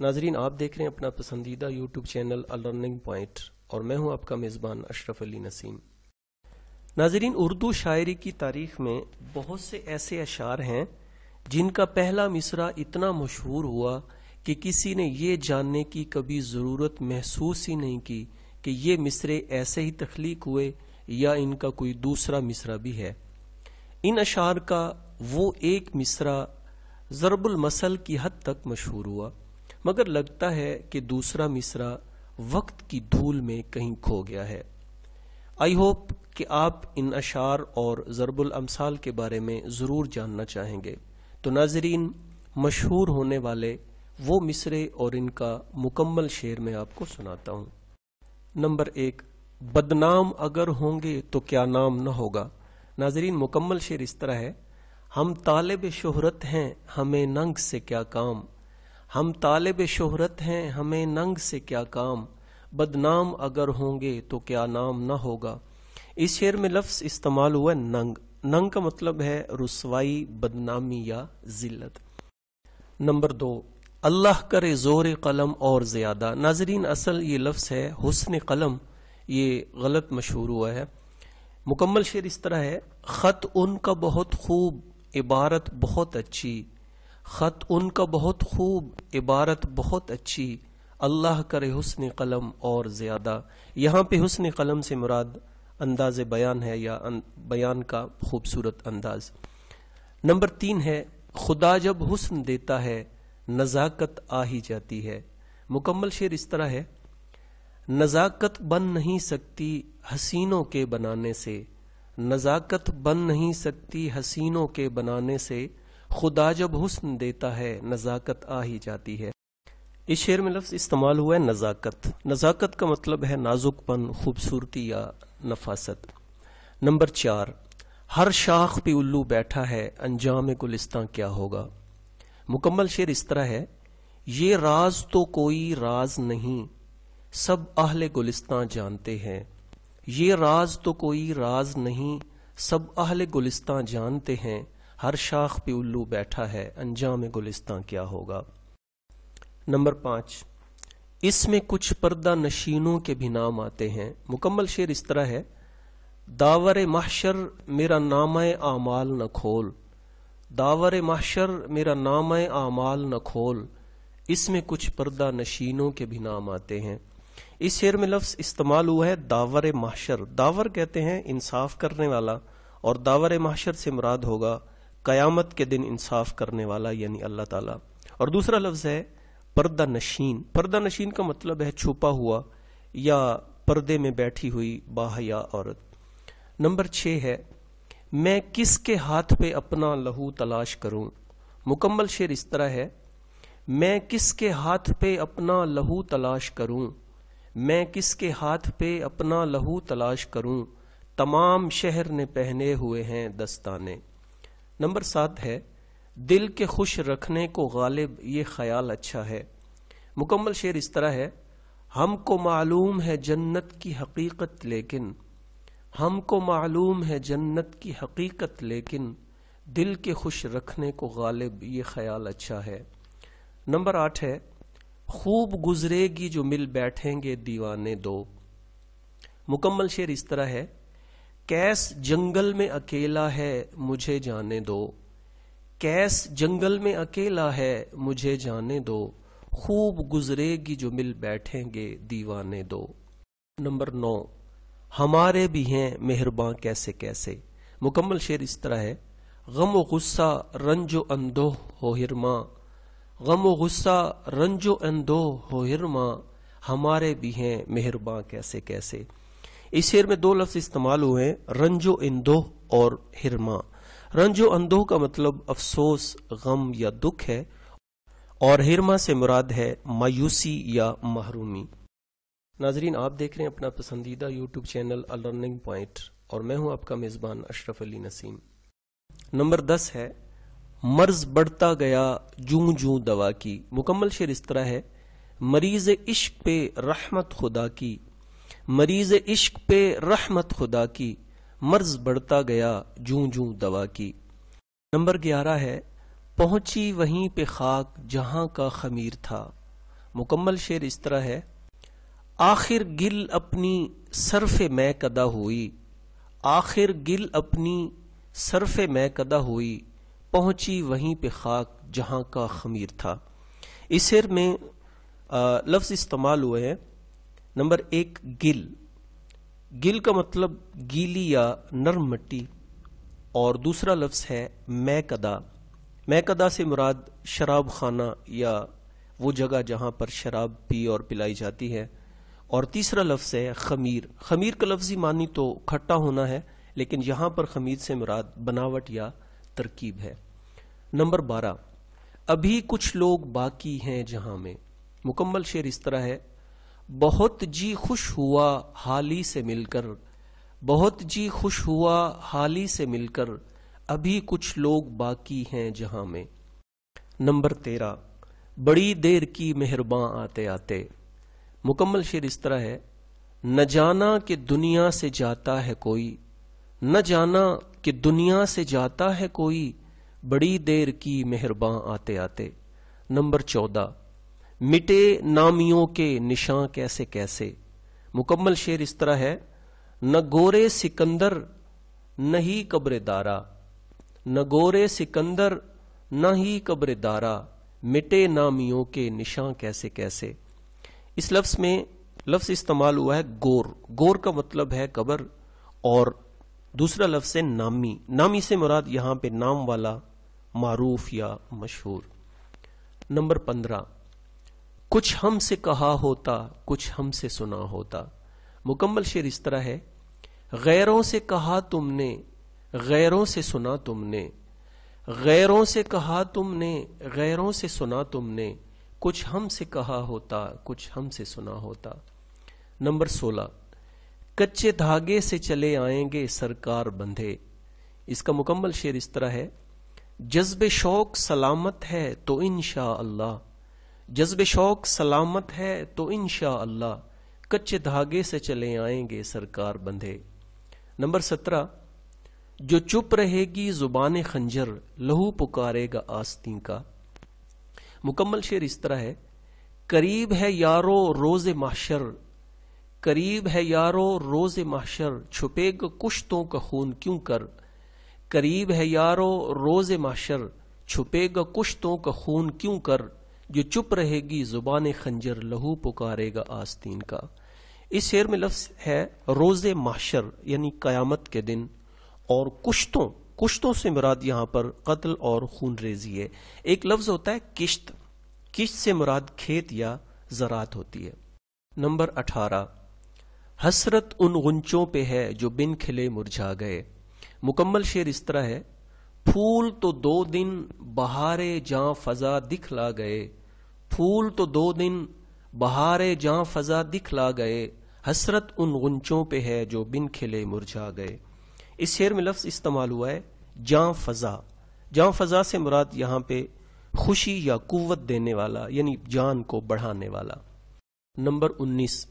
नाजरीन आप देख रहे हैं अपना पसंदीदा YouTube channel a learning point और मैं हूं आपका मेज़बान अशरफ अली नसीम नाजरीन उर्दू शायरी की तारीख में बहुत से ऐसे अशार हैं जिनका पहला मिसरा इतना मशहूर हुआ कि किसी ने ये जानने की कभी ज़रूरत महसूस ही नहीं की कि ये मिसरे ऐसे ही तख्लीक हुए या इनका कोई दूसरा मिसरा भी है इन अशार का वो एक मिसरा ज़रबुल मसल की हद तक मशहूर हुआ मगर लगता है कि दूसरा मिसरा वक्त की धूल में कहीं खो गया है आई होप कि आप इन अशार और ज़रबुल अमसाल के बारे में ज़रूर जानना चाहेंगे तो नाजरीन मशहूर होने वाले वो मिसरे और इनका मुकम्मल शेर में आपको सुनाता हूं नंबर एक बदनाम अगर होंगे तो क्या नाम न होगा नाजरीन मुकम्मल शेर इस तरह है हम तालब शोहरत हैं हमें नंग से क्या काम हम तालब शोहरत हैं हमें नंग से क्या काम बदनाम अगर होंगे तो क्या नाम ना होगा इस शेर में लफ्ज इस्तेमाल हुआ नंग नंग का मतलब है रसवाई बदनामी या जिल्लत नंबर दो अल्लाह करे जोर कलम और ज्यादा नाजरीन असल ये लफ्ज है हुसन कलम ये गलत मशहूर हुआ है मुकम्मल शेर इस तरह है खत उनका बहुत खूब इबारत बहुत अच्छी ख़त उनका बहुत खूब इबारत बहुत अच्छी अल्लाह करे हुसन कलम और ज़्यादा यहाँ पे हुसन कलम से मुराद अंदाज बयान है या अं-, बयान का खूबसूरत अंदाज नंबर तीन है खुदा जब हुसन देता है नज़ाकत आ ही जाती है मुकम्मल शेर इस तरह है नज़ाकत बन नहीं सकती हसीनों के बनाने से नज़ाकत बन नहीं सकती हसीनों के बनाने से खुदा जब हुस्न देता है नज़ाकत आ ही जाती है इस शेर में लफ्ज़ इस्तेमाल हुआ है नज़ाकत नज़ाकत का मतलब है नाजुकपन खूबसूरती या नफासत नंबर चार हर शाख पे उल्लू बैठा है अंजाम गुलिस्तां क्या होगा मुकम्मल शेर इस तरह है ये राज तो कोई राज नहीं सब आहले गुलिस्तां जानते हैं ये राज तो कोई राज नहीं सब आहले गुलिस्तां जानते हैं हर शाख पे उल्लू बैठा है अंजाम गुलिस्तां क्या होगा नंबर पांच इसमें कुछ पर्दा नशीनों के भी नाम आते हैं मुकम्मल शेर इस तरह है दावर माशर मेरा नाम आमाल न खोल दावर माशर मेरा नाम आमाल न खोल इसमें कुछ पर्दा नशीनों के भी नाम आते हैं इस शेर में लफ्ज इस्तेमाल हुआ है दावर माशर दावर कहते हैं इंसाफ करने वाला और दावर माशर से मुराद होगा कयामत के दिन इंसाफ करने वाला यानी अल्लाह ताला और दूसरा लफ्ज है पर्दा नशीन पर्दा नशीन का मतलब है छुपा हुआ या पर्दे में बैठी हुई बाहया औरत नंबर छः है मैं किसके हाथ पे अपना लहू तलाश करूं मुकम्मल शेर इस तरह है मैं किसके हाथ पे अपना लहू तलाश करूं मैं किसके हाथ पे अपना लहू तलाश करूं तमाम शहर ने पहने हुए हैं दस्ताने नंबर सात है दिल के खुश रखने को गालिब ये ख्याल अच्छा है मुकम्मल शेर इस तरह है हमको मालूम है जन्नत की हकीकत लेकिन हमको मालूम है जन्नत की हकीकत लेकिन दिल के खुश रखने को गालिब ये ख्याल अच्छा है नंबर आठ है खूब गुजरेगी जो मिल बैठेंगे दीवाने दो मुकम्मल शेर इस तरह है कैस जंगल में अकेला है मुझे जाने दो कैस जंगल में अकेला है मुझे जाने दो खूब गुजरेगी जो मिल बैठेंगे दीवाने दो नंबर नौ हमारे भी हैं मेहरबान कैसे कैसे मुकम्मल शेर इस तरह है गम गुस्सा रंजो अंदो हो हिरमा गम गुस्सा रंजो अंदो हो हिरमा हमारे भी हैं मेहरबान कैसे कैसे इस शेर में दो लफ्ज इस्तेमाल हुए हैं रंजो इंदोह और हिरमा रंजो अंदोह का मतलब अफसोस गम या दुख है और हिरमा से मुराद है मायूसी या महरूमी नाजरीन आप देख रहे हैं अपना पसंदीदा YouTube channel a learning point और मैं हूं आपका मेजबान अशरफ अली नसीम नंबर दस है मर्ज बढ़ता गया जू जू दवा की मुकम्मल शेर इस तरह है मरीज इश्क पे रहमत खुदा की मरीज इश्क पे रहमत खुदा की मर्ज बढ़ता गया जू जू दवा की नंबर ग्यारह है पहुंची वहीं पे खाक जहां का खमीर था मुकम्मल शेर इस तरह है आखिर गिल अपनी सरफे मैं कदा हुई आखिर गिल अपनी सरफ मैं कदा हुई पहुंची वहीं पे खाक जहां का खमीर था इस शेर में लफ्ज इस्तेमाल हुए हैं नंबर एक गिल गिल का मतलब गीली या नर्म मिट्टी और दूसरा लफ्ज है मैकदा मैकदा से मुराद शराब खाना या वो जगह जहां पर शराब पी और पिलाई जाती है और तीसरा लफ्ज है खमीर खमीर का लफ्जी मानी तो खट्टा होना है लेकिन यहां पर खमीर से मुराद बनावट या तरकीब है नंबर बारह अभी कुछ लोग बाकी हैं जहां में मुकम्मल शेर इस तरह है बहुत जी खुश हुआ हाली से मिलकर बहुत जी खुश हुआ हाली से मिलकर अभी कुछ लोग बाकी हैं जहां में नंबर तेरह बड़ी देर की मेहरबान आते आते मुकम्मल शेर इस तरह है न जाना कि दुनिया से जाता है कोई न जाना कि दुनिया से जाता है कोई बड़ी देर की मेहरबान आते आते नंबर चौदह मिटे नामियों के निशां कैसे कैसे मुकम्मल शेर इस तरह है न गोरे सिकंदर न ही कब्र दारा न गोरे सिकंदर न ही कब्र दारा मिटे नामियों के निशां कैसे कैसे इस लफ्स में लफ्स इस्तेमाल हुआ है गोर गोर का मतलब है कबर और दूसरा लफ्स है नामी नामी से मुराद यहां पे नाम वाला मारूफ या मशहूर नंबर पंद्रह कुछ हमसे कहा होता कुछ हमसे सुना होता मुकम्मल शेर इस तरह है गैरों से कहा तुमने गैरों से सुना तुमने गैरों से कहा तुमने गैरों से सुना तुमने कुछ हमसे कहा होता कुछ हमसे सुना होता नंबर सोलह कच्चे धागे से चले आएंगे सरकार बंधे इसका मुकम्मल शेर इस तरह है जज्ब शौक सलामत है तो इन अल्लाह जज्ब शौक सलामत है तो इन अल्लाह कच्चे धागे से चले आएंगे सरकार बंधे नंबर सत्रह जो चुप रहेगी जुबान खंजर लहू पुकारेगा आस्ती का मुकम्मल शेर इस तरह है करीब है यारो रोज माशर करीब है यारो रोज माशर छुपेगा कुश्तों का खून क्यों कर करीब है यारो रोज माशर छुपेगा कुश्तों का खून क्यों कर जो चुप रहेगी जुबान खंजर लहू पुकारेगा आस्तीन का इस शेर में लफ्ज है रोजे माशर यानी कयामत के दिन और कुश्तों कुश्तों से मुराद यहां पर कत्ल और खून रेजी है एक लफ्ज होता है किश्त किश्त से मुराद खेत या जरात होती है नंबर अठारह हसरत उन गुंचों पे है जो बिन खिले मुरझा गए मुकम्मल शेर इस तरह है फूल तो दो दिन बहारे जहां फजा दिखला गए फूल तो दो दिन बहारे जहां फजा दिखला गए हसरत उन गुंचों पे है जो बिन खिले मुरझा गए इस शेर में लफ्ज इस्तेमाल हुआ है जहां फजा जहां फजा से मुराद यहां पे खुशी या कुवत देने वाला यानी जान को बढ़ाने वाला नंबर उन्नीस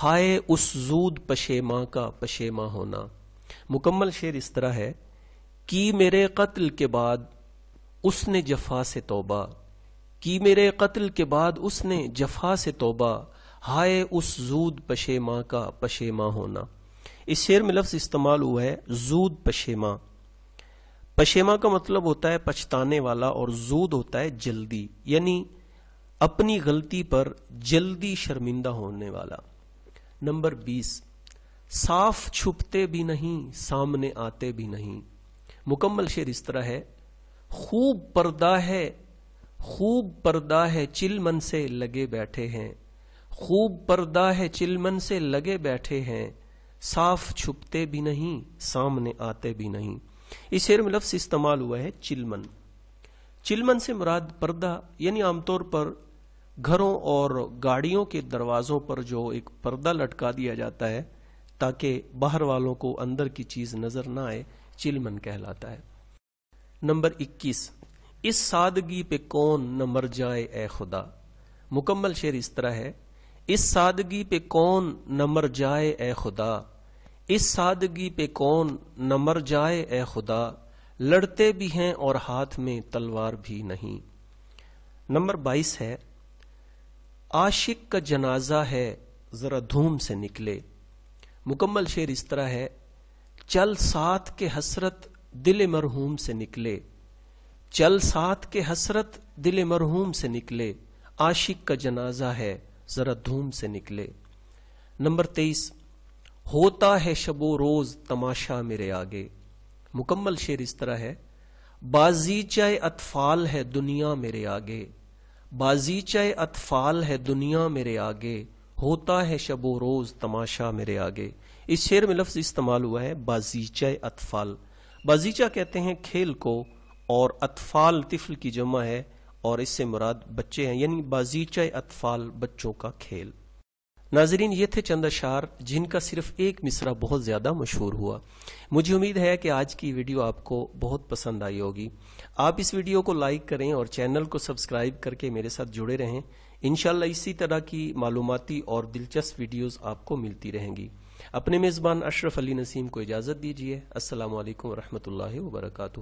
हाय उस जूद पशेमा का पशेमा होना मुकम्मल शेर इस तरह है की मेरे कत्ल के बाद उसने जफा से तोबा की मेरे कत्ल के बाद उसने जफा से तोबा हाय उस जूद पशेमा का पशेमा होना इस शेर में लफ्ज इस्तेमाल हुआ है जूद पशेमा पशेमा का मतलब होता है पछताने वाला और जूद होता है जल्दी यानी अपनी गलती पर जल्दी शर्मिंदा होने वाला नंबर बीस साफ छुपते भी नहीं सामने आते भी नहीं मुकम्मल शेर इस तरह है खूब पर्दा है खूब पर्दा है चिलमन से लगे बैठे हैं खूब पर्दा है चिलमन से लगे बैठे हैं साफ छुपते भी नहीं सामने आते भी नहीं इस शेर में लफ्स इस्तेमाल हुआ है चिलमन चिलमन से मुराद पर्दा यानी आमतौर पर घरों और गाड़ियों के दरवाजों पर जो एक पर्दा लटका दिया जाता है ताकि बाहर वालों को अंदर की चीज नजर ना आए चिलमन कहलाता है नंबर 21 इस सादगी पे कौन न मर जाए ए खुदा मुकम्मल शेर इस तरह है इस सादगी पे कौन न मर जाए ए खुदा इस सादगी पे कौन न मर जाए ए खुदा लड़ते भी हैं और हाथ में तलवार भी नहीं नंबर 22 है आशिक का जनाजा है जरा धूम से निकले मुकम्मल शेर इस तरह है चल साथ के हसरत दिल मरहूम से निकले चल साथ के हसरत दिल मरहूम से निकले आशिक का जनाजा है जरा धूम से निकले नंबर तेईस होता है शबो रोज तमाशा मेरे आगे मुकम्मल शेर इस तरह है बाजीचाए अतफाल है दुनिया मेरे आगे बाजीचाए अतफाल है दुनिया मेरे आगे होता है शबो रोज तमाशा मेरे आगे इस शेर में लफ्ज इस्तेमाल हुआ है बाजीचा अतफाल बाजीचा कहते हैं खेल को और अतफाल तिफल की जमा है और इससे मुराद बच्चे हैं यानी बाजीचा अतफाल बच्चों का खेल नाजरीन ये थे चंद अशार जिनका सिर्फ एक मिसरा बहुत ज़्यादा मशहूर हुआ मुझे उम्मीद है कि आज की वीडियो आपको बहुत पसंद आई होगी आप इस वीडियो को लाइक करें और चैनल को सब्सक्राइब करके मेरे साथ जुड़े रहें इनशाला इसी तरह की मालूमती और दिलचस्प वीडियोस आपको मिलती रहेंगी अपने मेज़बान अशरफ अली नसीम को इजाज़त दीजिए असल वरहमल वर्का